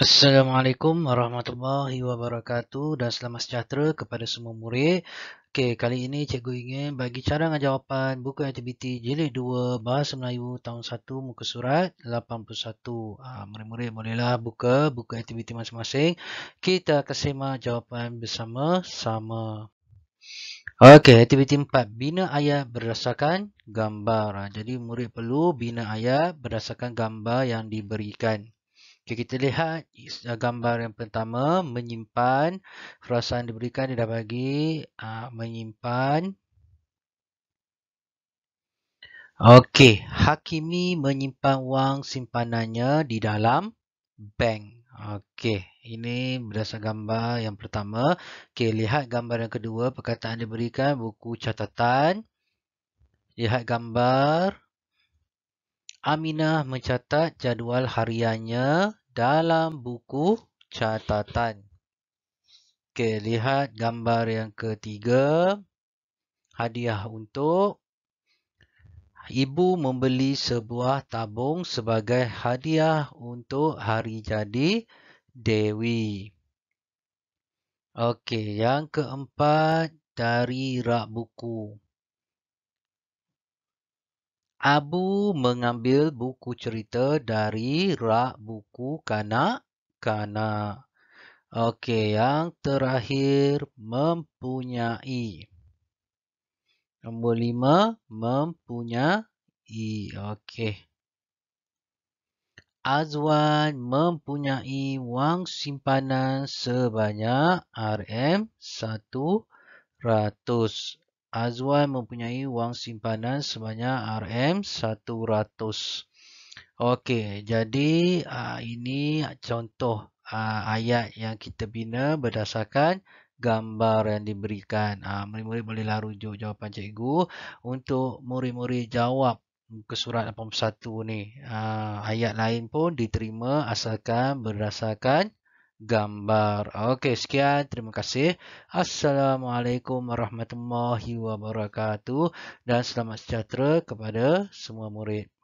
Assalamualaikum warahmatullahi wabarakatuh dan selamat sejahtera kepada semua murid. Okey, kali ini cikgu ingin bagi cadangan jawapan buku aktiviti jilid 2 Bahasa Melayu tahun 1 muka surat 81. Ah, murid-murid bolehlah buka buku aktiviti masing-masing. Kita akan semak jawapan bersama-sama. Okey, aktiviti 4 bina ayat berdasarkan gambar. Ah, jadi murid perlu bina ayat berdasarkan gambar yang diberikan. Okay, kita lihat uh, gambar yang pertama menyimpan frasa yang diberikan dia dah bagi uh, menyimpan Okey, Hakimi menyimpan wang simpanannya di dalam bank. Okey, ini berdasarkan gambar yang pertama. Okey, lihat gambar yang kedua, perkataan diberikan buku catatan. Lihat gambar Aminah mencatat jadual hariannya dalam buku catatan. Okey, lihat gambar yang ketiga. Hadiah untuk ibu membeli sebuah tabung sebagai hadiah untuk hari jadi Dewi. Okey, yang keempat dari rak buku. Abu mengambil buku cerita dari rak buku kanak-kanak. Okey, yang terakhir mempunyai. Nombor lima, mempunyai. Okey. Azwan mempunyai wang simpanan sebanyak RM100. Azwan mempunyai wang simpanan sebanyak RM100. Okey, jadi uh, ini contoh uh, ayat yang kita bina berdasarkan gambar yang diberikan. Ah, murid-murid boleh laru rujuk jawapan cikgu untuk murid-murid jawab ke surat 81 ni. Uh, ayat lain pun diterima asalkan berdasarkan gambar. Oke, sekian. Terima kasih. Assalamualaikum warahmatullahi wabarakatuh. Dan selamat sejahtera kepada semua murid.